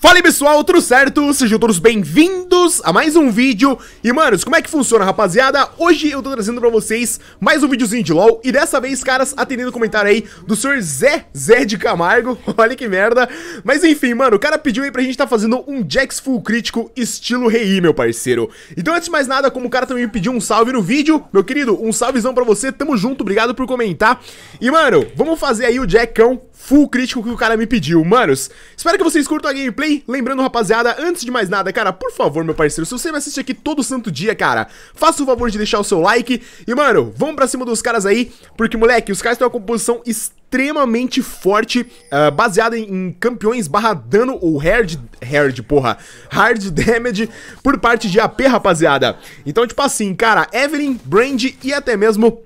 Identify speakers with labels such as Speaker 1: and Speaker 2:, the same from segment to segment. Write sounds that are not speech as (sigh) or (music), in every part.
Speaker 1: Fala pessoal, tudo certo? Sejam todos bem-vindos a mais um vídeo E manos, como é que funciona rapaziada? Hoje eu tô trazendo pra vocês mais um videozinho de LoL E dessa vez, caras, atendendo o comentário aí do senhor Zé Zé de Camargo (laughs) Olha que merda Mas enfim, mano, o cara pediu aí pra gente tá fazendo um Jax full crítico estilo rei, meu parceiro Então antes de mais nada, como o cara também me pediu um salve no vídeo Meu querido, um salvezão pra você, tamo junto, obrigado por comentar E mano, vamos fazer aí o Jackão full crítico que o cara me pediu. Manos, espero que vocês curtam a gameplay. Lembrando, rapaziada, antes de mais nada, cara, por favor, meu parceiro, se você me assiste aqui todo santo dia, cara, faça o favor de deixar o seu like. E, mano, vamos pra cima dos caras aí, porque, moleque, os caras têm uma composição extremamente forte, uh, baseada em, em, campeões barra dano ou hard, hard, porra, hard damage por parte de AP, rapaziada. Então, tipo assim, cara, Evelyn, Brand e até mesmo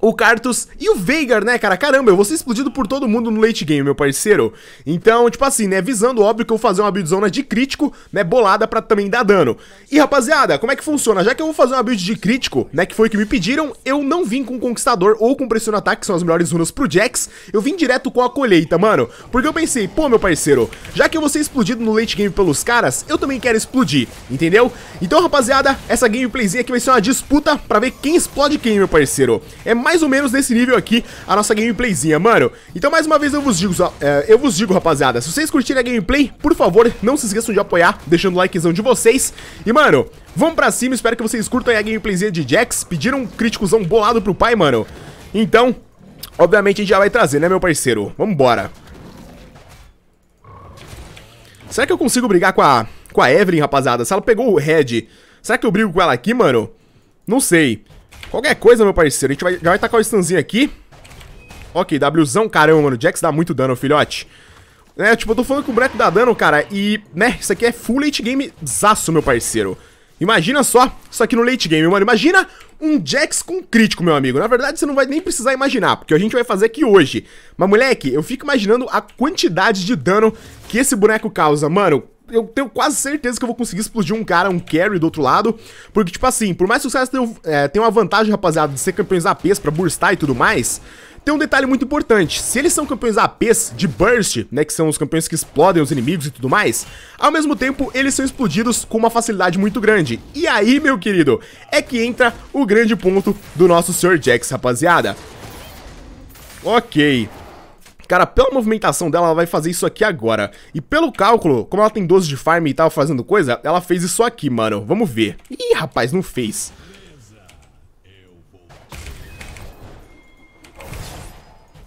Speaker 1: o Cartus e o Veigar, né, cara? Caramba, eu vou ser explodido por todo mundo no late game, meu parceiro. Então, tipo assim, né, visando, óbvio, que eu vou fazer uma buildzona de crítico, né, bolada pra também dar dano. E, rapaziada, como é que funciona? Já que eu vou fazer uma build de crítico, né, que foi o que me pediram, eu não vim com Conquistador ou com Pressão Ataque, que são as melhores runas pro Jax, eu vim direto com a colheita, mano. Porque eu pensei, pô, meu parceiro, já que eu vou ser explodido no late game pelos caras, eu também quero explodir, entendeu? Então, rapaziada, essa gameplayzinha aqui vai ser uma disputa pra ver quem explode quem, meu parceiro. É mais mais ou menos nesse nível aqui a nossa gameplayzinha, mano. Então, mais uma vez, eu vos digo, é, eu vos digo, rapaziada, se vocês curtirem a gameplay, por favor, não se esqueçam de apoiar, deixando o likezão de vocês. E, mano, vamos pra cima, espero que vocês curtam a gameplayzinha de Jax. Pediram um críticozão bolado pro pai, mano. Então, obviamente a gente já vai trazer, né, meu parceiro? Vambora. Será que eu consigo brigar com a, com a Evelyn, rapaziada? Se ela pegou o Red, será que eu brigo com ela aqui, mano? Não sei. Qualquer coisa, meu parceiro, a gente vai, já vai tacar o stunzinho aqui. Ok, Wzão, caramba, mano. Jax dá muito dano, filhote. É, tipo, eu tô falando que o boneco dá dano, cara, e, né, isso aqui é full late game zaço, meu parceiro. Imagina só isso aqui no late game, mano. Imagina um Jax com crítico, meu amigo. Na verdade, você não vai nem precisar imaginar, porque a gente vai fazer aqui hoje. Mas, moleque, eu fico imaginando a quantidade de dano que esse boneco causa, mano eu tenho quase certeza que eu vou conseguir explodir um cara, um carry do outro lado. Porque, tipo assim, por mais que os caras tenham, é, tenham uma vantagem, rapaziada, de ser campeões APs pra burstar e tudo mais, tem um detalhe muito importante. Se eles são campeões APs de Burst, né, que são os campeões que explodem os inimigos e tudo mais, ao mesmo tempo eles são explodidos com uma facilidade muito grande. E aí, meu querido, é que entra o grande ponto do nosso Sr. Jax, rapaziada. Ok. Cara, pela movimentação dela, ela vai fazer isso aqui agora. E pelo cálculo, como ela tem 12 de farm e tava fazendo coisa, ela fez isso aqui, mano. Vamos ver. Ih, rapaz, não fez.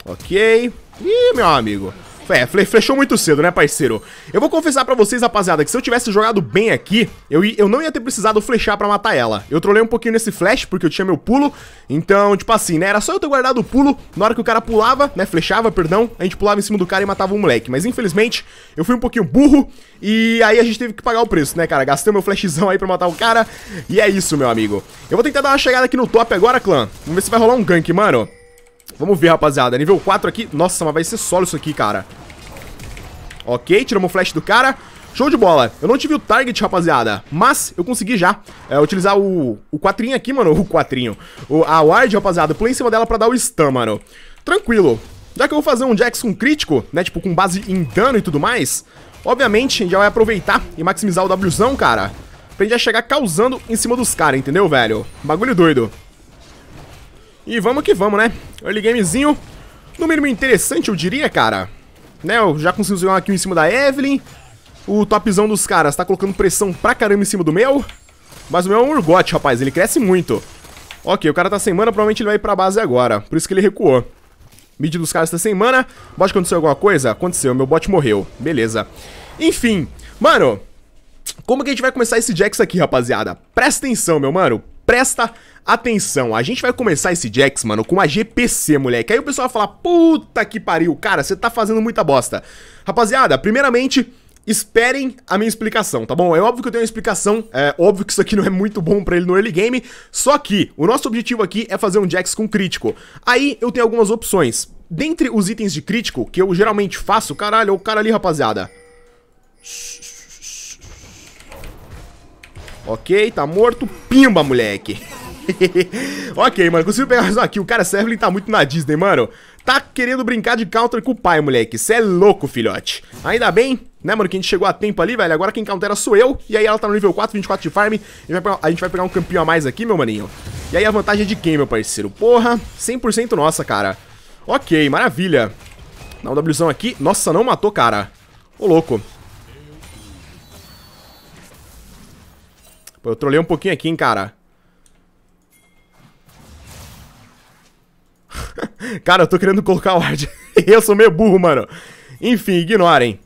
Speaker 1: Ok. Ih, meu amigo. É, flechou muito cedo, né, parceiro? Eu vou confessar pra vocês, rapaziada, que se eu tivesse jogado bem aqui, eu, eu não ia ter precisado flechar pra matar ela. Eu trolei um pouquinho nesse flash, porque eu tinha meu pulo, então, tipo assim, né, era só eu ter guardado o pulo, na hora que o cara pulava, né, flechava, perdão, a gente pulava em cima do cara e matava o moleque. Mas, infelizmente, eu fui um pouquinho burro, e aí a gente teve que pagar o preço, né, cara? Gastei meu flashzão aí pra matar o cara, e é isso, meu amigo. Eu vou tentar dar uma chegada aqui no top agora, clã. Vamos ver se vai rolar um gank, mano. Vamos ver, rapaziada. Nível 4 aqui. Nossa, mas vai ser solo isso aqui, cara. Ok, tiramos o flash do cara. Show de bola. Eu não tive o target, rapaziada, mas eu consegui já é, utilizar o, o quatrinho aqui, mano. (laughs) O quatrinho. O, a ward, rapaziada, pulei em cima dela pra dar o stun, mano. Tranquilo. Já que eu vou fazer um Jackson crítico, né, tipo, com base em dano e tudo mais, obviamente já vai aproveitar e maximizar o Wzão, cara, pra gente já chegar causando em cima dos caras, entendeu, velho? Bagulho doido. E vamos que vamos, né? Early gamezinho, no mínimo interessante, eu diria, cara. Né, eu já consegui usar aqui em cima da Evelyn. O topzão dos caras tá colocando pressão pra caramba em cima do meu. Mas o meu é um urgote, rapaz, ele cresce muito. Ok, o cara tá sem mana, provavelmente ele vai ir pra base agora. Por isso que ele recuou. Mid dos caras tá sem mana. Bot aconteceu alguma coisa? Aconteceu, meu bot morreu. Beleza. Enfim, mano... Como que a gente vai começar esse Jax aqui, rapaziada? Presta atenção, meu mano. Presta atenção, a gente vai começar esse Jax, mano, com uma GPC, moleque. Aí o pessoal vai falar, puta que pariu, cara, você tá fazendo muita bosta. Rapaziada, primeiramente, esperem a minha explicação, tá bom? É óbvio que eu tenho uma explicação, é óbvio que isso aqui (laughs) não é muito bom pra ele no early game, só que o nosso objetivo aqui é fazer um Jax com crítico. Aí eu tenho algumas opções. Dentre os itens de crítico, que eu geralmente faço, caralho, é o cara ali, rapaziada. Ok, tá morto. Pimba, moleque. (laughs) ok, mano, consigo pegar mais um aqui. O Cara, Sevlin tá muito na Disney, mano. Tá querendo brincar de counter com o pai, moleque. Cê é louco, filhote. Ainda bem, né, mano, que a gente chegou a tempo ali, velho. Agora quem countera sou eu. E aí ela tá no nível 4, 24 de farm. A gente vai pegar, um campeão a mais aqui, meu maninho. E aí a vantagem é de quem, meu parceiro? Porra, 100% nossa, cara. Ok, maravilha. Dá um Wzão aqui. Nossa, não matou, cara. Ô, louco. Pô, eu trolei um pouquinho aqui, hein, cara. (laughs) cara, eu tô querendo colocar o hard. (laughs) eu sou meio burro, mano. Enfim, ignorem.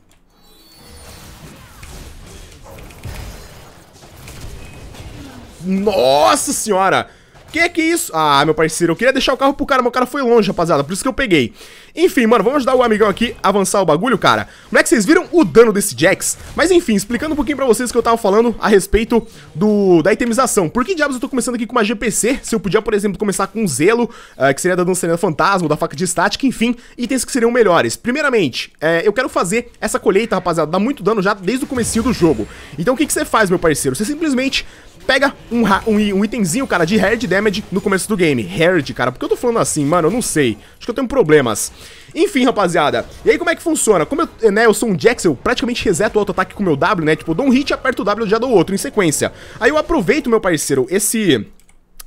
Speaker 1: Nossa senhora! Que que é isso? Ah, meu parceiro, eu queria deixar o carro pro cara, mas o cara foi longe, rapaziada, por isso que eu peguei. Enfim, mano, vamos ajudar o amigão aqui a avançar o bagulho, cara. como é que vocês viram o dano desse Jax? Mas enfim, explicando um pouquinho pra vocês o que eu tava falando a respeito do da itemização. Por que diabos eu tô começando aqui com uma GPC? Se eu podia, por exemplo, começar com um Zelo, uh, que seria da Dançarina Fantasma, da Faca de Estática, enfim, itens que seriam melhores. Primeiramente, eh, eu quero fazer essa colheita, rapaziada, dá muito dano já desde o começo do jogo. Então o que, que você faz, meu parceiro? Você simplesmente pega um, um, um itemzinho, cara, de Hard Damage no começo do game. Hard, cara, por que eu tô falando assim, mano? Eu não sei. Acho que eu tenho problemas. Enfim, rapaziada. E aí, como é que funciona? Como eu, né, eu sou um Jax, eu praticamente reseto o auto-ataque com o meu W, né? Tipo, eu dou um hit, aperto o W, e já dou outro em sequência. Aí eu aproveito, meu parceiro, esse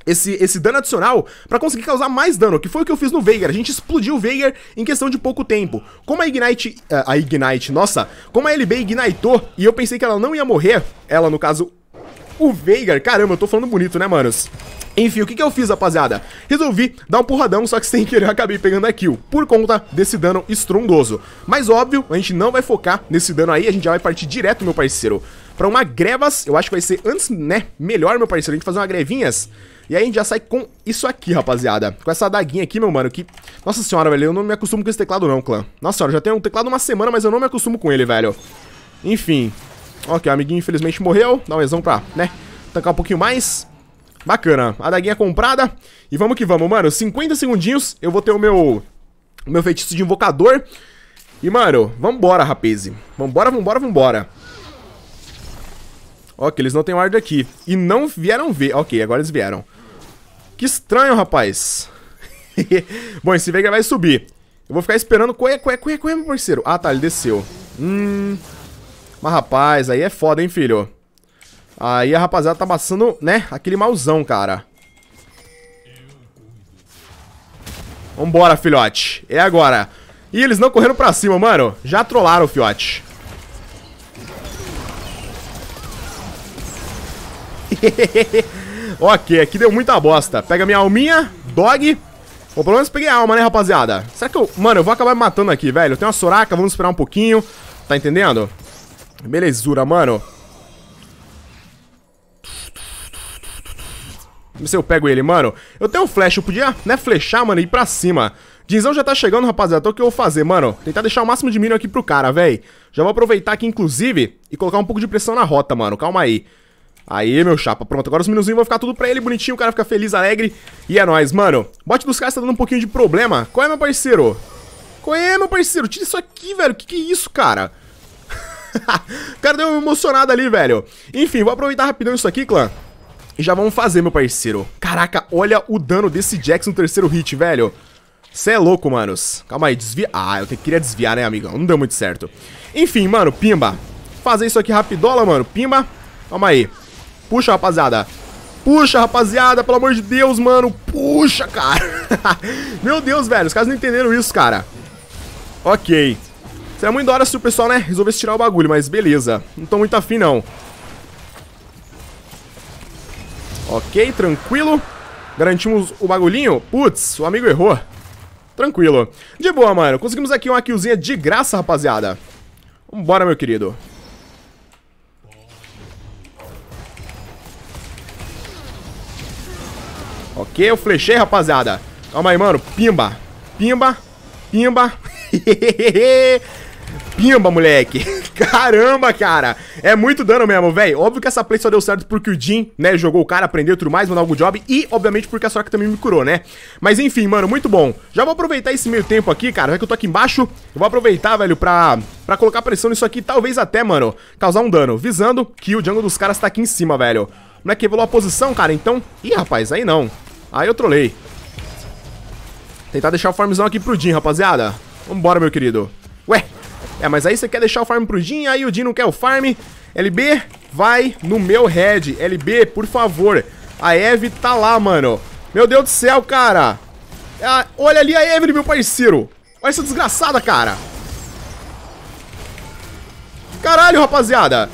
Speaker 1: esse, esse dano adicional para conseguir causar mais dano, que foi o que eu fiz no Veigar. A gente explodiu o Veigar em questão de pouco tempo. Como a Ignite... Eh, a Ignite, nossa. Como a LB ignitou e eu pensei que ela não ia morrer, ela, no caso, o Veigar, caramba, eu tô falando bonito, né, manos? Enfim, o que, que eu fiz, rapaziada? Resolvi dar um porradão, só que sem querer eu acabei pegando a kill, por conta desse dano estrondoso. Mas óbvio, a gente não vai focar nesse dano aí, a gente já vai partir direto, meu parceiro. Pra uma grevas, eu acho que vai ser antes, né, melhor, meu parceiro, a gente fazer uma grevinhas. E aí a gente já sai com isso aqui, rapaziada. Com essa adaguinha aqui, meu mano, que... Nossa senhora, velho, eu não me acostumo com esse teclado não, clã. Nossa senhora, já tenho um teclado uma semana, mas eu não me acostumo com ele, velho. Enfim, Ok, o amiguinho infelizmente morreu. Dá um exão pra, né, tancar um pouquinho mais. Bacana. A daguinha é comprada. E vamos que vamos, mano. 50 segundinhos, eu vou ter o meu, o meu feitiço de invocador. E, mano, vambora, rapazi. Vambora, vambora, vambora. Ok, eles não têm ward aqui. E não vieram ver. Ok, agora eles vieram. Que estranho, rapaz. (laughs) Bom, esse Vega vai subir. Eu vou ficar esperando. Corre, é? corre, é meu parceiro. Ah, tá, ele desceu. Hum... Mas, rapaz, aí é foda, hein, filho? Aí a rapaziada tá passando, né, aquele malzão, cara. Vambora, filhote. É agora. E eles não correram pra cima, mano. Já trollaram, filhote. (laughs) ok, aqui deu muita bosta. Pega minha alminha, dog. Bom, pelo menos peguei a alma, né, rapaziada? Será que eu... Mano, eu vou acabar me matando aqui, velho. Eu tenho uma soraca. vamos esperar um pouquinho. Tá entendendo? Belezura, mano. Vamos ver se eu pego ele, mano. Eu tenho um flash, eu podia, né, flechar, mano, e ir pra cima. Dinzão já tá chegando, rapaziada. Então o que eu vou fazer, mano? Tentar deixar o máximo de minion aqui pro cara, véi. Já vou aproveitar aqui, inclusive, e colocar um pouco de pressão na rota, mano. Calma aí. Aí, meu chapa. Pronto, agora os minionzinhos vão ficar tudo pra ele, bonitinho. O cara fica feliz, alegre. E é nóis, mano. Bote dos caras tá dando um pouquinho de problema. Qual é, meu parceiro? Qual é, meu parceiro? Tira isso aqui, velho. Que que é isso, cara? (laughs) o cara deu uma emocionada ali, velho. Enfim, vou aproveitar rapidão isso aqui, clã. E já vamos fazer, meu parceiro. Caraca, olha o dano desse Jax no terceiro hit, velho. Cê é louco, manos. Calma aí, desvia. Ah, eu queria desviar, né, amigão? Não deu muito certo. Enfim, mano, pimba. Fazer isso aqui rapidola, mano. Pimba. Calma aí. Puxa, rapaziada. Puxa, rapaziada, pelo amor de Deus, mano. Puxa, cara. (laughs) Meu Deus, velho. Os caras não entenderam isso, cara. Ok. Seria é muito da hora se o pessoal, né, resolvesse tirar o bagulho, mas beleza. Não tô muito afim, não. Ok, tranquilo. Garantimos o bagulhinho. Putz, o amigo errou. Tranquilo. De boa, mano. Conseguimos aqui uma killzinha de graça, rapaziada. Vambora, meu querido. Ok, eu flechei, rapaziada. Calma aí, mano. Pimba. Pimba. Pimba. (laughs) pimba, moleque. (laughs) Caramba, cara. É muito dano mesmo, velho. Óbvio que essa play só deu certo porque o Jin, né, jogou o cara, aprendeu tudo mais, mandou algum job. E, obviamente, porque a Soraka também me curou, né? Mas, enfim, mano, muito bom. Já vou aproveitar esse meio tempo aqui, cara, já que eu tô aqui embaixo. Eu vou aproveitar, velho, pra, pra colocar pressão nisso aqui. Talvez até, mano, causar um dano. Visando que o jungle dos caras tá aqui em cima, velho. Não é que evoluiu a posição, cara, então... Ih, rapaz, aí não. Aí eu trolei. Tentar deixar o farmzão aqui pro Jin, rapaziada. Vambora, meu querido. Ué, é, mas aí você quer deixar o farm pro Jin, aí o Jin não quer o farm. LB, vai no meu head. LB, por favor. A Eve tá lá, mano. Meu Deus do céu, cara. Ah, olha ali a Evelyn, meu parceiro. Olha essa desgraçada, cara. Caralho, rapaziada.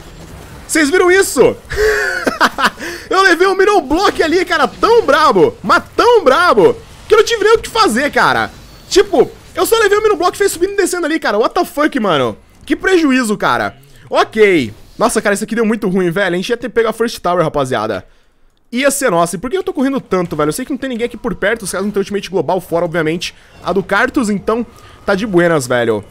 Speaker 1: Vocês viram isso? (laughs) eu levei um Minion Block ali, cara, tão brabo. Mas tão brabo. Que eu não tive nem o que fazer, cara. Tipo, eu só levei o mini bloco e fez subindo e descendo ali, cara. What the fuck, mano? Que prejuízo, cara. Ok. Nossa, cara, isso aqui deu muito ruim, velho. A gente ia ter pego a First Tower, rapaziada. Ia ser nossa. E por que eu tô correndo tanto, velho? Eu sei que não tem ninguém aqui por perto. Os caras não têm ultimate global fora, obviamente. A do Cartus, então, tá de buenas, velho.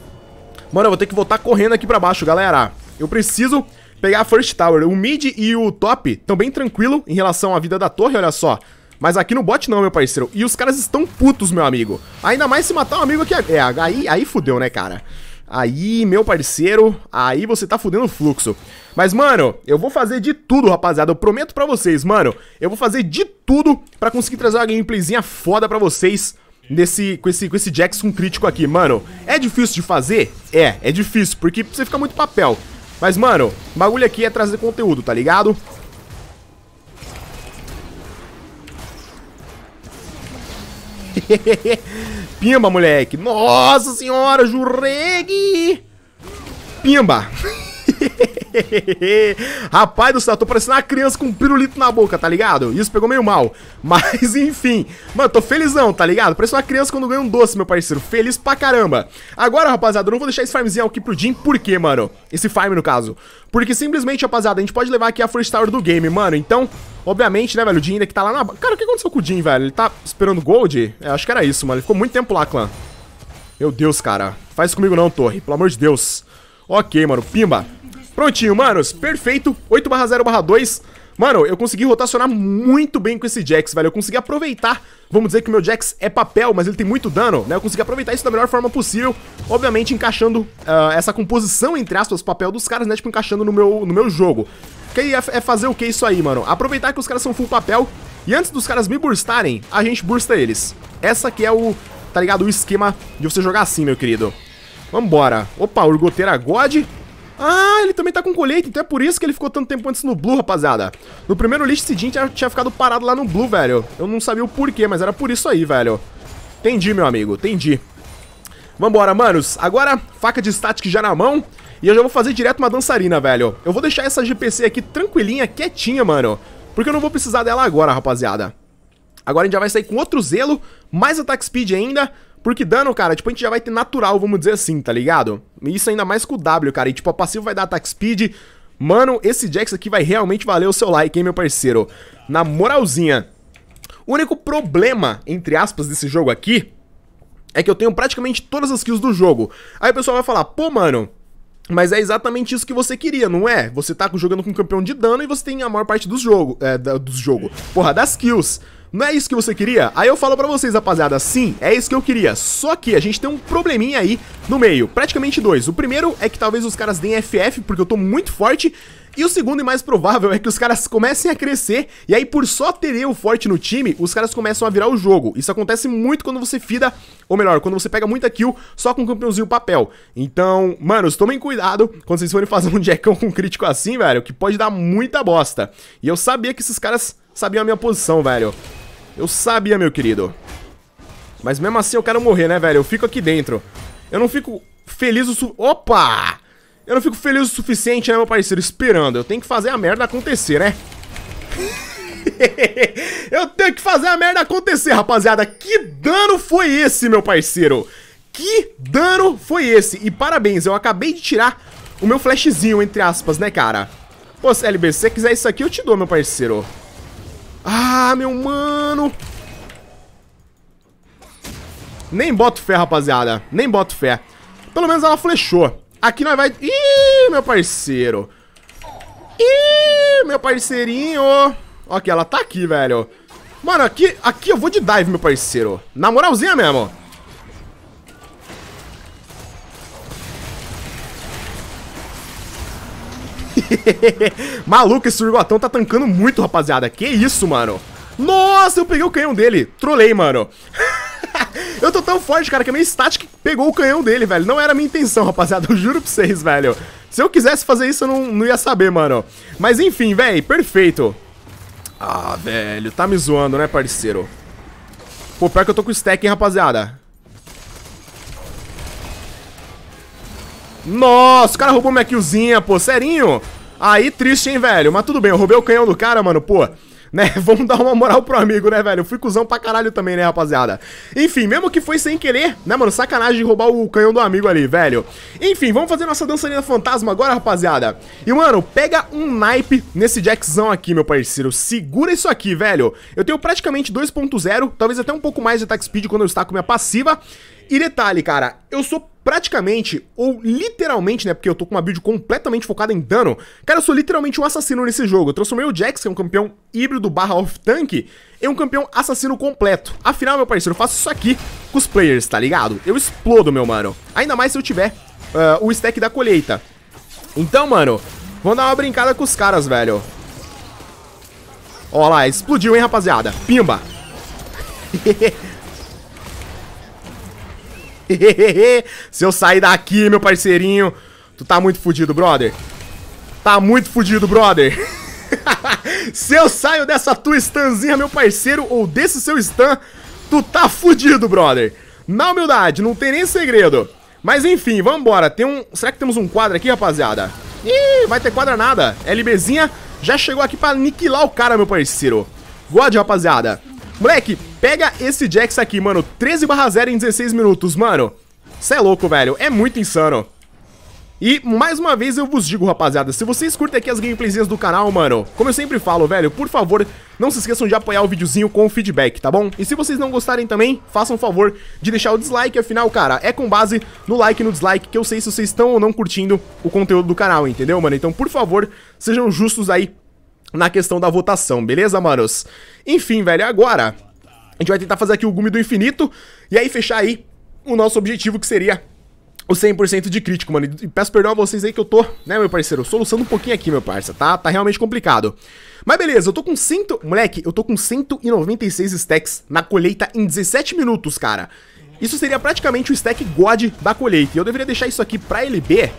Speaker 1: Mano, eu vou ter que voltar correndo aqui pra baixo, galera. Eu preciso pegar a First Tower. O mid e o top estão bem tranquilo em relação à vida da torre, olha só. Mas aqui no bot não, meu parceiro. E os caras estão putos, meu amigo. Ainda mais se matar um amigo que é... é aí, aí fudeu, né, cara? Aí, meu parceiro, aí você tá fudendo o fluxo. Mas, mano, eu vou fazer de tudo, rapaziada. Eu prometo pra vocês, mano. Eu vou fazer de tudo pra conseguir trazer uma gameplayzinha foda pra vocês nesse, com, esse, com esse Jackson crítico aqui. Mano, é difícil de fazer? É, é difícil, porque você fica muito papel. Mas, mano, o bagulho aqui é trazer conteúdo, tá ligado? (laughs) Pimba, moleque. Nossa senhora, Juregui. Pimba. (laughs) Rapaz do céu, tô parecendo uma criança com um pirulito na boca, tá ligado? Isso pegou meio mal. (laughs) Mas enfim, mano, tô felizão, tá ligado? Parece uma criança quando ganha um doce, meu parceiro. Feliz pra caramba. Agora, rapaziada, eu não vou deixar esse farmzinho aqui pro Jim, por quê, mano? Esse farm, no caso. Porque simplesmente, rapaziada, a gente pode levar aqui a First Tower do game, mano. Então, obviamente, né, velho, o Jim ainda que tá lá na... Cara, o que aconteceu com o Jim, velho? Ele tá esperando Gold? É, acho que era isso, mano. Ele ficou muito tempo lá, clã. Meu Deus, cara. Faz comigo não, torre. Pelo amor de Deus. Ok, mano, pimba. Prontinho, manos, perfeito. 8 barra 0 barra 2. Mano, eu consegui rotacionar muito bem com esse Jax, velho. Eu consegui aproveitar. Vamos dizer que o meu Jax é papel, mas ele tem muito dano, né? Eu consegui aproveitar isso da melhor forma possível. Obviamente, encaixando uh, essa composição, entre aspas, papel dos caras, né? Tipo, encaixando no meu, no meu jogo. Que é, é fazer o que isso aí, mano? Aproveitar que os caras são full papel. E antes dos caras me burstarem, a gente bursta eles. Essa que é o, tá ligado? O esquema de você jogar assim, meu querido. Vambora. Opa, Urgoteira God. Ah, ele também tá com colete, então é por isso que ele ficou tanto tempo antes no Blue, rapaziada. No primeiro lixo esse tinha, tinha ficado parado lá no Blue, velho. Eu não sabia o porquê, mas era por isso aí, velho. Entendi, meu amigo, entendi. Vambora, manos. Agora, faca de static já na mão. E eu já vou fazer direto uma dançarina, velho. Eu vou deixar essa GPC aqui tranquilinha, quietinha, mano. Porque eu não vou precisar dela agora, rapaziada. Agora a gente já vai sair com outro zelo, mais ataque speed ainda. Porque dano, cara, tipo, a gente já vai ter natural, vamos dizer assim, tá ligado? Isso ainda mais com o W, cara. E, tipo, a passiva vai dar attack speed. Mano, esse Jax aqui vai realmente valer o seu like, hein, meu parceiro? Na moralzinha. O único problema, entre aspas, desse jogo aqui... É que eu tenho praticamente todas as kills do jogo. Aí o pessoal vai falar, pô, mano... Mas é exatamente isso que você queria, não é? Você tá jogando com um campeão de dano e você tem a maior parte dos jogo, é, jogo, porra, das kills. Não é isso que você queria? Aí eu falo pra vocês, rapaziada, sim, é isso que eu queria. Só que a gente tem um probleminha aí no meio, praticamente dois. O primeiro é que talvez os caras deem FF, porque eu tô muito forte, e o segundo e mais provável é que os caras comecem a crescer, e aí por só ter eu forte no time, os caras começam a virar o jogo. Isso acontece muito quando você fida, ou melhor, quando você pega muita kill só com o campeãozinho papel. Então, manos, tomem cuidado quando vocês forem fazer um jackão com um crítico assim, velho, que pode dar muita bosta. E eu sabia que esses caras sabiam a minha posição, velho. Eu sabia, meu querido. Mas mesmo assim eu quero morrer, né, velho? Eu fico aqui dentro. Eu não fico feliz o su... Opa! Eu não fico feliz o suficiente, né, meu parceiro? Esperando. Eu tenho que fazer a merda acontecer, né? (laughs) eu tenho que fazer a merda acontecer, rapaziada. Que dano foi esse, meu parceiro? Que dano foi esse? E parabéns, eu acabei de tirar o meu flashzinho, entre aspas, né, cara? Pô, LB, se você quiser isso aqui, eu te dou, meu parceiro. Ah, meu mano! Nem boto fé, rapaziada. Nem boto fé. Pelo menos ela flechou. Aqui nós vai... Ih, meu parceiro. Ih, meu parceirinho. Ok, ela tá aqui, velho. Mano, aqui, aqui eu vou de dive, meu parceiro. Na moralzinha mesmo. (laughs) Maluco, esse Urgotão tá tancando muito, rapaziada. Que isso, mano. Nossa, eu peguei o canhão dele. Trolei, mano. (laughs) eu tô tão forte, cara, que a minha static pegou o canhão dele, velho. Não era a minha intenção, rapaziada. Eu juro pra vocês, velho. Se eu quisesse fazer isso, eu não, não ia saber, mano. Mas enfim, velho, perfeito. Ah, velho, tá me zoando, né, parceiro? Pô, pior que eu tô com stack, hein, rapaziada. Nossa, o cara roubou minha killzinha, pô. Serinho? Aí triste, hein, velho? Mas tudo bem, eu roubei o canhão do cara, mano, pô. Né? (laughs) Vamos dar uma moral pro amigo, né, velho? Eu fui cuzão pra caralho também, né, rapaziada? Enfim, mesmo que foi sem querer, né, mano? Sacanagem de roubar o canhão do amigo ali, velho. Enfim, vamos fazer nossa dançarina fantasma agora, rapaziada. E, mano, pega um naipe nesse jackzão aqui, meu parceiro. Segura isso aqui, velho. Eu tenho praticamente 2.0, talvez até um pouco mais de attack speed quando eu com minha passiva. E detalhe, cara, eu sou praticamente, ou literalmente, né, porque eu tô com uma build completamente focada em dano, cara, eu sou literalmente um assassino nesse jogo. Eu transformei o Jax, que é um campeão híbrido barra off-tank, em um campeão assassino completo. Afinal, meu parceiro, eu faço isso aqui com os players, tá ligado? Eu explodo, meu mano. Ainda mais se eu tiver uh, o stack da colheita. Então, mano, vamos dar uma brincada com os caras, velho. Ó lá, explodiu, hein, rapaziada. Pimba. (laughs) (laughs) Se eu sair daqui, meu parceirinho, tu tá muito fudido, brother. Tá muito fudido, brother. (laughs) Se eu saio dessa tua stanzinha, meu parceiro, ou desse seu stan, tu tá fudido, brother. Na humildade, não tem nem segredo. Mas enfim, vambora. Tem um... Será que temos um quadro aqui, rapaziada? Ih, vai ter quadra nada. LBzinha já chegou aqui pra aniquilar o cara, meu parceiro. God, rapaziada. Moleque, pega esse Jax aqui, mano. 13 barra 0 em 16 minutos, mano. Cê é louco, velho. É muito insano. E, mais uma vez, eu vos digo, rapaziada, se vocês curtem aqui as gameplayzinhas do canal, mano, como eu sempre falo, velho, por favor, não se esqueçam de apoiar o videozinho com o feedback, tá bom? E se vocês não gostarem também, façam o favor de deixar o dislike, afinal, cara, é com base no like e no dislike que eu sei se vocês estão ou não curtindo o conteúdo do canal, entendeu, mano? Então, por favor, sejam justos aí na questão da votação, beleza, manos? Enfim, velho, agora a gente vai tentar fazer aqui o gume do infinito e aí fechar aí o nosso objetivo que seria o 100% de crítico, mano. E peço perdão a vocês aí que eu tô, né, meu parceiro, soluçando um pouquinho aqui, meu parça, tá? Tá realmente complicado. Mas beleza, eu tô com 100... Moleque, eu tô com 196 stacks na colheita em 17 minutos, cara. Isso seria praticamente o stack God da colheita. E eu deveria deixar isso aqui pra LB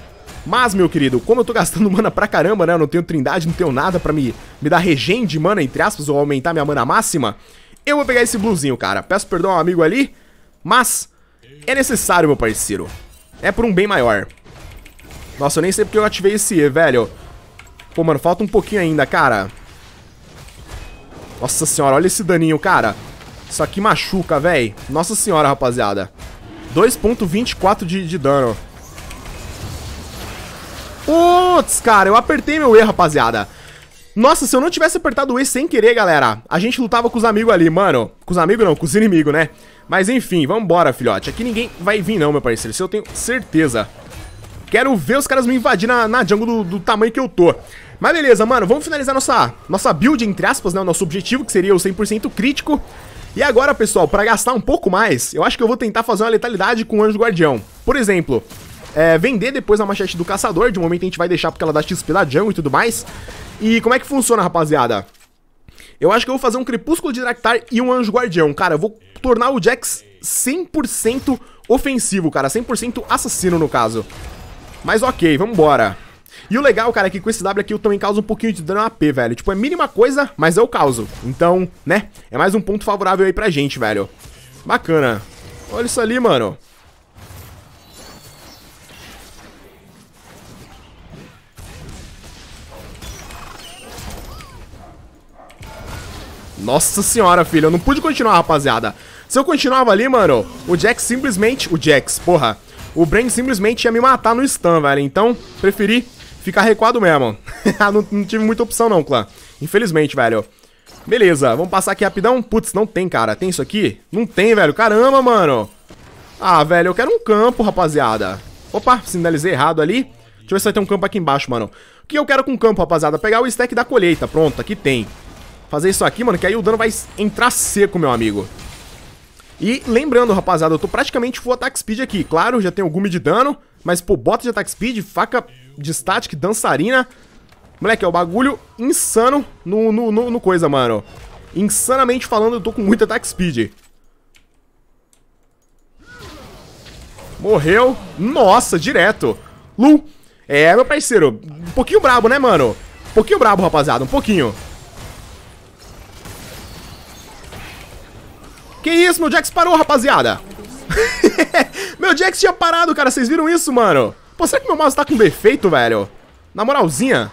Speaker 1: mas, meu querido, como eu tô gastando (laughs) mana pra caramba, né? Eu não tenho trindade, não tenho nada pra me, me dar regen de mana, entre aspas, ou aumentar minha mana máxima. Eu vou pegar esse bluzinho, cara. Peço perdão ao amigo ali, mas é necessário, meu parceiro. É por um bem maior. Nossa, eu nem sei porque eu ativei esse E, velho. Pô, mano, falta um pouquinho ainda, cara. Nossa senhora, olha esse daninho, cara. Isso aqui machuca, velho. Nossa senhora, rapaziada. 2.24 de, de dano. Putz, cara, eu apertei meu E, rapaziada. Nossa, se eu não tivesse apertado o E sem querer, galera, a gente lutava com os amigos ali, mano. Com os amigos não, com os inimigos, né? Mas enfim, vambora, filhote. Aqui ninguém vai vir não, meu parceiro. Isso eu tenho certeza. Quero ver os caras me invadir na, na jungle do, do, tamanho que eu tô. Mas beleza, mano, vamos finalizar nossa, nossa build, entre aspas, né? O nosso objetivo, que seria o 100% crítico. E agora, pessoal, pra gastar um pouco mais, eu acho que eu vou tentar fazer uma letalidade com o Anjo Guardião. Por exemplo, é, vender depois a machete do caçador. De momento a gente vai deixar porque ela dá XP da jungle e tudo mais. E como é que funciona, rapaziada? Eu acho que eu vou fazer um Crepúsculo de Draktar e um Anjo Guardião, cara. Eu vou tornar o Jax 100% ofensivo, cara. 100% assassino, no caso. Mas ok, vambora. E o legal, cara, é que com esse W aqui eu também causo um pouquinho de dano AP, velho. Tipo, é mínima coisa, mas eu causo. Então, né? É mais um ponto favorável aí pra gente, velho. Bacana. Olha isso ali, mano. Nossa senhora, filho, eu não pude continuar, rapaziada. Se eu continuava ali, mano, o Jax simplesmente... O Jax, porra. O Brain simplesmente ia me matar no stun, velho. Então, preferi ficar recuado mesmo. (laughs) Ah, não, não, tive muita opção não, clã. Infelizmente, velho. Beleza, vamos passar aqui rapidão. Putz, não tem, cara. Tem isso aqui? Não tem, velho. Caramba, mano. Ah, velho, eu quero um campo, rapaziada. Opa, sinalizei errado ali. Deixa eu ver se vai ter um campo aqui embaixo, mano. O que eu quero com o campo, rapaziada? Pegar o stack da colheita. Pronto, aqui tem fazer isso aqui, mano, que aí o dano vai entrar seco, meu amigo. E lembrando, rapaziada, eu tô praticamente full attack speed aqui. Claro, já tenho gume de dano, mas, pô, bota de attack speed, faca de static, dançarina. Moleque, é o um bagulho insano no, no, no, no coisa, mano. Insanamente falando, eu tô com muito attack speed. Morreu. Nossa, direto. Lu. É, meu parceiro, um pouquinho brabo, né, mano? Um pouquinho brabo, rapaziada, um pouquinho. Que isso, meu Jax parou, rapaziada. (laughs) meu Jax tinha parado, cara. Vocês viram isso, mano? Pô, será que meu mouse tá com defeito, velho? Na moralzinha.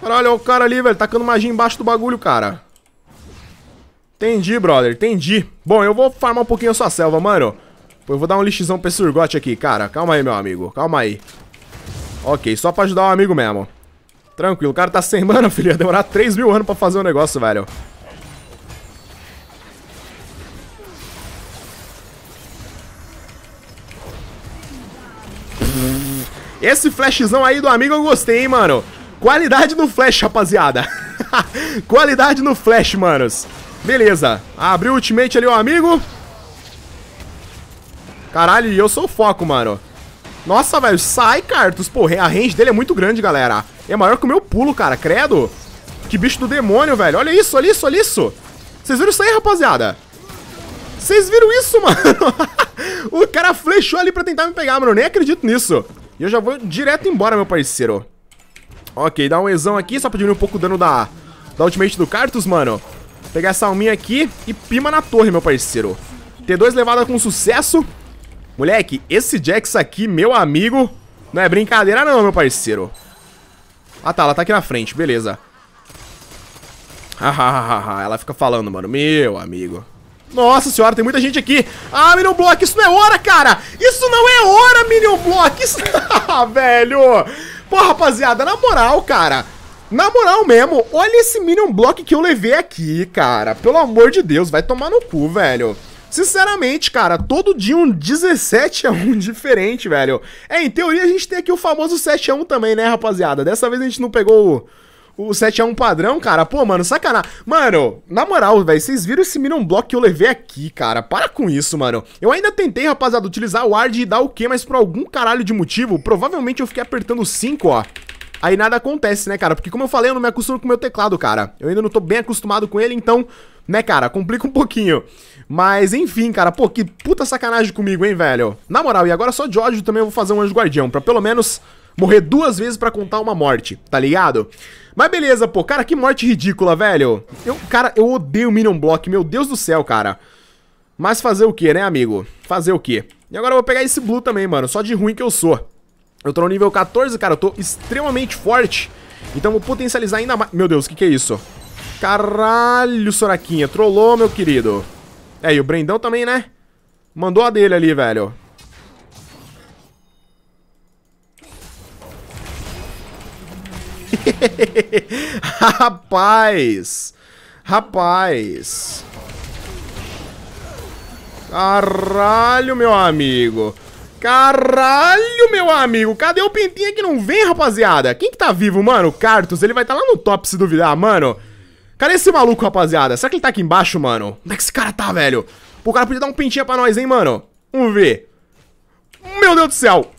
Speaker 1: Cara, olha o cara ali, velho. Tacando magia embaixo do bagulho, cara. Entendi, brother. Entendi. Bom, eu vou farmar um pouquinho a sua selva, mano. Pô, eu vou dar um lixizão pra esse urgote aqui, cara. Calma aí, meu amigo. Calma aí. Ok, só pra ajudar o um amigo mesmo. Tranquilo, o cara tá sem mana, (laughs) filha. Demorar 3 mil anos pra fazer o um negócio, velho. Esse flashzão aí do amigo eu gostei, hein, mano. Qualidade no flash, rapaziada. (laughs) Qualidade no flash, manos. Beleza. Abriu o ultimate ali, o amigo. Caralho, e eu sou o foco, mano. Nossa, velho, sai, Cartus. Pô, a range dele é muito grande, galera. É maior que o meu pulo, cara, credo. Que bicho do demônio, velho. Olha isso, olha isso, olha isso. Vocês viram isso aí, rapaziada? Vocês viram isso, (laughs) mano? o cara flechou ali pra tentar me pegar, mano. Eu nem acredito nisso. E eu já vou direto embora, meu parceiro. Ok, dá um exão aqui, só pra diminuir um pouco o dano da, da ultimate do Cartus, mano. Pegar essa alminha aqui e pima na torre, meu parceiro. T2 levada com sucesso. Moleque, esse Jax aqui, meu amigo, não é brincadeira não, meu parceiro. Ah tá, ela tá aqui na frente, beleza. Hahaha, ela fica falando, mano. Meu amigo. Nossa senhora, tem muita gente aqui. Ah, Minion Block, isso não é hora, cara! Isso não é hora, Minion Block! Isso... (laughs) ah, velho! Pô, rapaziada, na moral, cara... Na moral mesmo, olha esse Minion Block que eu levei aqui, cara. Pelo amor de Deus, vai tomar no cu, velho. Sinceramente, cara, todo dia um 17 a 1 (laughs) diferente, velho. É, em teoria a gente tem aqui o famoso 7 a 1 também, né, rapaziada? Dessa vez a gente não pegou o o 7 é um padrão, cara. Pô, mano, sacanagem. Mano, na moral, velho, vocês viram esse Minion Block que eu levei aqui, cara. Para com isso, mano. Eu ainda tentei, rapaziada, utilizar o Ward e dar o quê, mas por algum caralho de motivo, provavelmente eu fiquei apertando 5, ó. Aí nada acontece, né, cara? Porque como eu falei, eu não me acostumo com o meu teclado, cara. Eu ainda não tô bem acostumado com ele, então, né, cara, complica um pouquinho. Mas, enfim, cara, pô, que puta sacanagem comigo, hein, velho? Na moral, e agora só de ódio também eu vou fazer um anjo guardião, pra pelo menos Morrer duas vezes pra contar uma morte, tá ligado? Mas beleza, pô. Cara, que morte ridícula, velho. Eu, cara, eu odeio Minion Block. Meu Deus do céu, cara. Mas fazer o que, né, amigo? Fazer o que? E agora eu vou pegar esse Blue também, mano. Só de ruim que eu sou. Eu tô no nível 14, cara. Eu tô extremamente forte. Então vou potencializar ainda mais... Meu Deus, o que que é isso? Caralho, Soraquinha. Trollou, meu querido. É, e o Brendão também, né? Mandou a dele ali, velho. (laughs) Rapaz! Rapaz! Caralho, meu amigo! Caralho, meu amigo! Cadê o Pintinha que não vem, rapaziada? Quem que tá vivo, mano? O Cartus, ele vai estar tá lá no top se duvidar, mano. Cadê esse maluco, rapaziada? Será que ele tá aqui embaixo, mano? Onde é que esse cara tá, velho? o cara podia dar um pintinha pra nós, hein, mano? Vamos ver. Meu Deus do céu!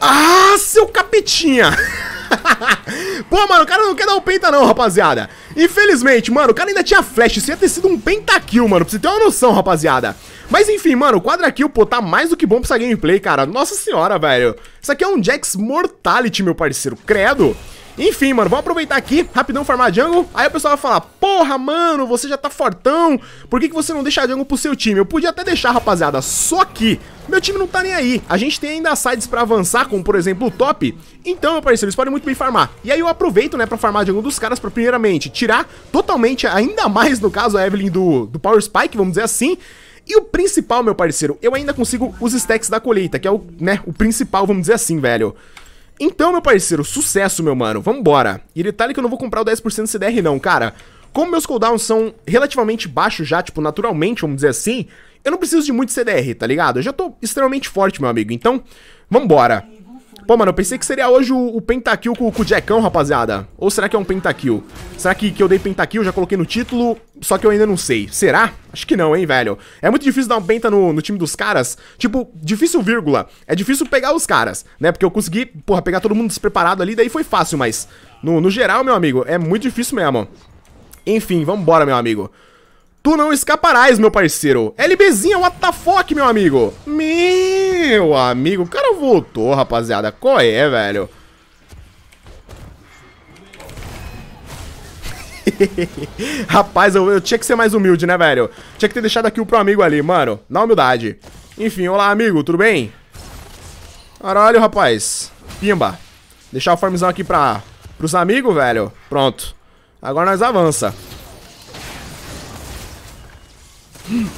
Speaker 1: Ah, seu capetinha! (laughs) (laughs) Pô, mano, o cara não quer dar o um penta não, rapaziada. Infelizmente, mano, o cara ainda tinha flash. Isso ia ter sido um pentakill, mano. Pra você ter uma noção, rapaziada. Mas enfim, mano, o quadra kill, pô, tá mais do que bom pra essa gameplay, cara. Nossa senhora, velho. Isso aqui é um Jax Mortality, meu parceiro. Credo. Enfim, mano, vamos aproveitar aqui, rapidão farmar jungle. Aí o pessoal vai falar, porra, mano, você já tá fortão. Por que, que você não deixa a jungle pro seu time? Eu podia até deixar, rapaziada, só que meu time não tá nem aí. A gente tem ainda sides pra avançar, como por exemplo o top. Então, meu parceiro, eles podem muito bem farmar. E aí eu aproveito, né, pra farmar jungle dos caras pra primeiramente tirar totalmente, ainda mais no caso, a Evelyn do, do Power Spike, vamos dizer assim. E o principal, meu parceiro, eu ainda consigo os stacks da colheita, que é o, né, o principal, vamos dizer assim, velho. Então, meu parceiro, sucesso, meu mano. Vambora. E detalhe que eu não vou comprar o 10% CDR não, cara. Como meus cooldowns são relativamente baixos já, tipo, naturalmente, vamos dizer assim, eu não preciso de muito CDR, tá ligado? Eu já tô extremamente forte, meu amigo. Então, vambora. Pô, mano, eu pensei que seria hoje o, o pentakill com, com, o Jackão, rapaziada. Ou será que é um pentakill? Será que, que eu dei pentakill, já coloquei no título, só que eu ainda não sei. Será? Acho que não, hein, velho. É muito difícil dar um penta no, no time dos caras. Tipo, difícil vírgula. É difícil pegar os caras, né? Porque eu consegui, porra, pegar todo mundo despreparado ali, daí foi fácil, mas... No, no geral, meu amigo, é muito difícil mesmo. Enfim, vambora, meu amigo. Tu não escaparás, meu parceiro. LBzinha, what the fuck, meu amigo? Meu amigo, o cara voltou, rapaziada. Qual é, velho? (laughs) Rapaz, eu, eu, tinha que ser mais humilde, né, velho? Tinha que ter deixado aqui o pro amigo ali, mano. Na humildade. Enfim, olá, amigo, tudo bem? Caralho, rapaz. Pimba. Deixar o farmzão aqui pra, pros amigos, velho. Pronto. Agora nós avança.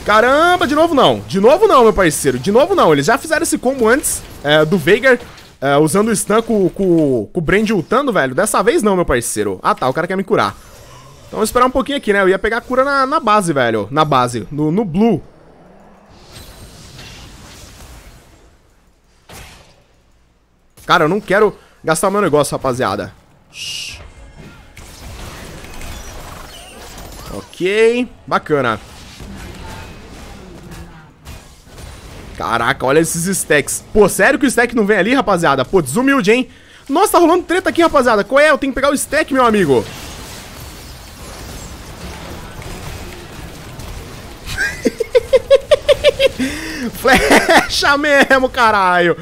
Speaker 1: Caramba, de novo não. De novo não, meu parceiro. De novo não. Eles já fizeram esse combo antes é, do Veigar é, usando o stun com, com, com o Brand ultando, velho. Dessa vez não, meu parceiro. Ah, tá. O cara quer me curar. Então vou esperar um pouquinho aqui, né? Eu ia pegar a cura na, na base, velho. Na base. No, no blue. Cara, eu não quero gastar meu negócio, rapaziada. Shhh. Ok. Bacana. Caraca, olha esses stacks. Pô, sério que o stack não vem ali, rapaziada? Pô, desumilde, hein? Nossa, tá rolando treta aqui, rapaziada. Qual é? Eu tenho que pegar o stack, meu amigo. (laughs) Flecha mesmo, caralho.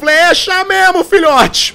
Speaker 1: Flecha mesmo, filhote.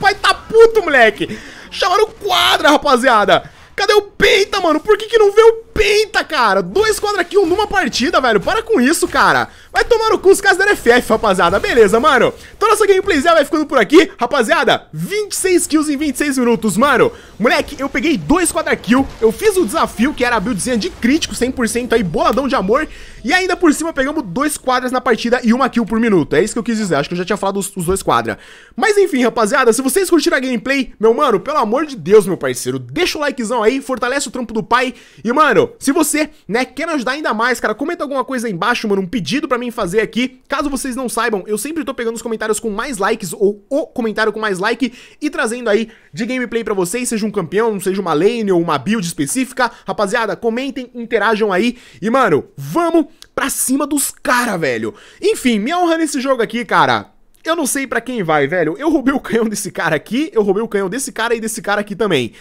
Speaker 1: Pai (laughs) tá puto, moleque. Chamaram quadra, rapaziada. Cadê o mano? Por que que não vê o Penta, cara? Dois quadra kill numa partida, velho. Para com isso, cara. Vai tomar no cu os caras da FF, rapaziada. Beleza, mano. Então nossa gameplayzinha vai ficando por aqui. Rapaziada, 26 kills em 26 minutos, mano. Moleque, eu peguei dois quadra kill. Eu fiz o desafio, que era a buildzinha de crítico, 100% aí, boladão de amor. E ainda por cima pegamos dois quadras na partida e uma kill por minuto. É isso que eu quis dizer, acho que eu já tinha falado os, os dois quadras. Mas enfim, rapaziada, se vocês curtiram a gameplay, meu mano, pelo amor de Deus, meu parceiro, deixa o likezão aí, fortalece o trampo do pai. E, mano, se você, né, quer ajudar ainda mais, cara, comenta alguma coisa aí embaixo, mano, um pedido pra mim fazer aqui. Caso vocês não saibam, eu sempre tô pegando os comentários com mais likes ou o comentário com mais like e trazendo aí de gameplay pra vocês, seja um campeão, seja uma lane ou uma build específica. Rapaziada, comentem, interajam aí. E, mano, vamos pra cima dos caras, velho. Enfim, minha honra nesse jogo aqui, cara. Eu não sei para quem vai, velho. Eu roubei o canhão desse cara aqui, eu roubei o canhão desse cara e desse cara aqui também.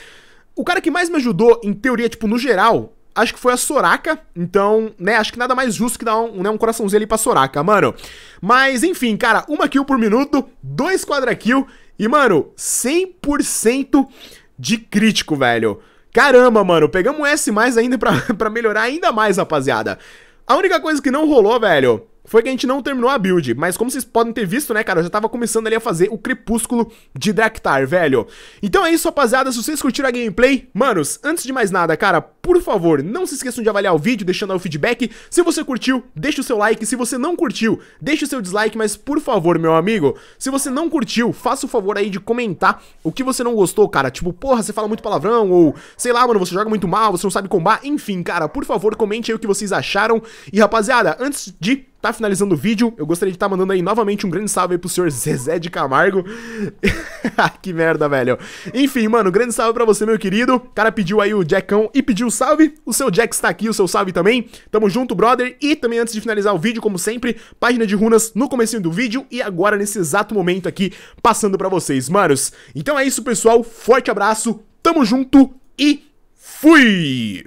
Speaker 1: O cara que mais me ajudou, em teoria, tipo, no geral, acho que foi a Soraka. Então, né, acho que nada mais justo que dar um, né, um coraçãozinho ali pra Soraka, mano. Mas, enfim, cara, uma kill por minuto, dois quadra kill e, mano, 100% de crítico, velho. Caramba, mano, pegamos S mais ainda pra, (laughs) pra melhorar ainda mais, rapaziada. A única coisa que não rolou, velho, foi que a gente não terminou a build, mas como vocês podem ter visto, né, cara, eu já tava começando ali a fazer o Crepúsculo de Draktar, velho. Então é isso, rapaziada, se vocês curtiram a gameplay, manos, antes de mais nada, cara, por favor, não se esqueçam de avaliar o vídeo, deixando aí o feedback. Se você curtiu, deixa o seu like, se você não curtiu, deixa o seu dislike, mas por favor, meu amigo, se você não curtiu, faça o favor aí de comentar o que você não gostou, cara, tipo, porra, você fala muito palavrão, ou, sei lá, mano, você joga muito mal, você não sabe combar, enfim, cara, por favor, comente aí o que vocês acharam. E, rapaziada, antes de tá finalizando o vídeo. Eu gostaria de estar tá mandando aí novamente um grande salve aí pro senhor Zezé de Camargo. (laughs) que merda, velho. Enfim, mano, grande salve pra você, meu querido. O cara pediu aí o Jackão e pediu salve. O seu Jack está aqui, o seu salve também. Tamo junto, brother. E também antes de finalizar o vídeo, como sempre, página de runas no comecinho do vídeo e agora nesse exato momento aqui passando pra vocês, manos. Então é isso, pessoal. Forte abraço. Tamo junto e fui!